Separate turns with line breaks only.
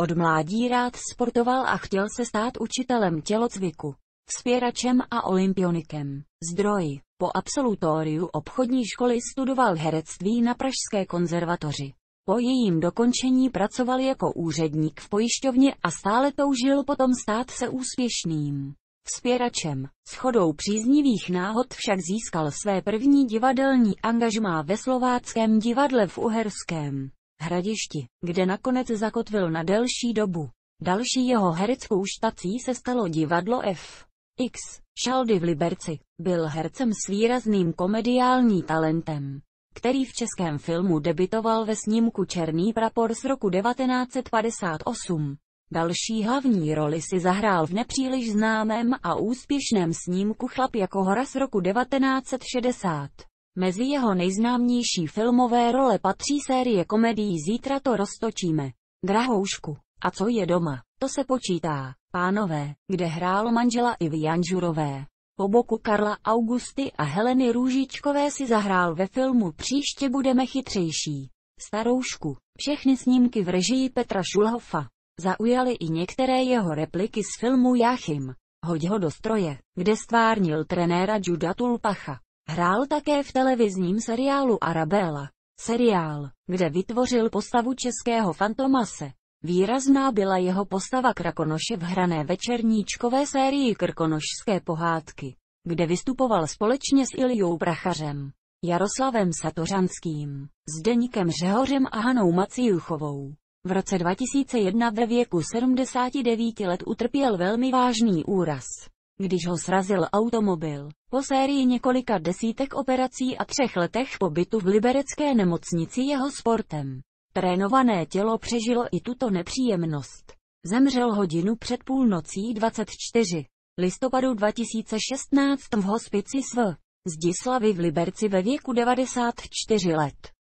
Od mládí rád sportoval a chtěl se stát učitelem tělocviku, vzpěračem a olympionikem. Zdroj. Po absolutoriu obchodní školy studoval herectví na Pražské konzervatoři. Po jejím dokončení pracoval jako úředník v pojišťovně a stále toužil potom stát se úspěšným vzpěračem. S chodou příznivých náhod však získal své první divadelní angažmá ve slováckém divadle v Uherském hradišti, kde nakonec zakotvil na delší dobu. Další jeho hereckou štací se stalo divadlo F. X. Šaldy v Liberci. Byl hercem s výrazným komediální talentem, který v českém filmu debitoval ve snímku Černý prapor z roku 1958. Další hlavní roli si zahrál v nepříliš známém a úspěšném snímku Chlap jako hora z roku 1960. Mezi jeho nejznámější filmové role patří série komedií Zítra to roztočíme, Drahoušku a Co je doma, to se počítá, pánové, kde hrál manžela Ivy Janžurové. Po boku Karla Augusty a Heleny Růžičkové si zahrál ve filmu Příště budeme chytřejší. Staroušku. Všechny snímky v režii Petra Šulhofa. Zaujaly i některé jeho repliky z filmu Jachim. Hoď ho do stroje, kde stvárnil trenéra Juda Tulpacha. Hrál také v televizním seriálu Arabella. Seriál, kde vytvořil postavu českého fantomase. Výrazná byla jeho postava Krakonoše v hrané večerníčkové sérii Krkonošské pohádky, kde vystupoval společně s Iliou Prachařem, Jaroslavem Satořanským, Zdeníkem Řehořem a Hanou Maciuchovou. V roce 2001 ve věku 79 let utrpěl velmi vážný úraz když ho srazil automobil. Po sérii několika desítek operací a třech letech pobytu v liberecké nemocnici jeho sportem. Trénované tělo přežilo i tuto nepříjemnost. Zemřel hodinu před půlnocí 24. listopadu 2016 v hospici sv. Zdislavy v Liberci ve věku 94 let.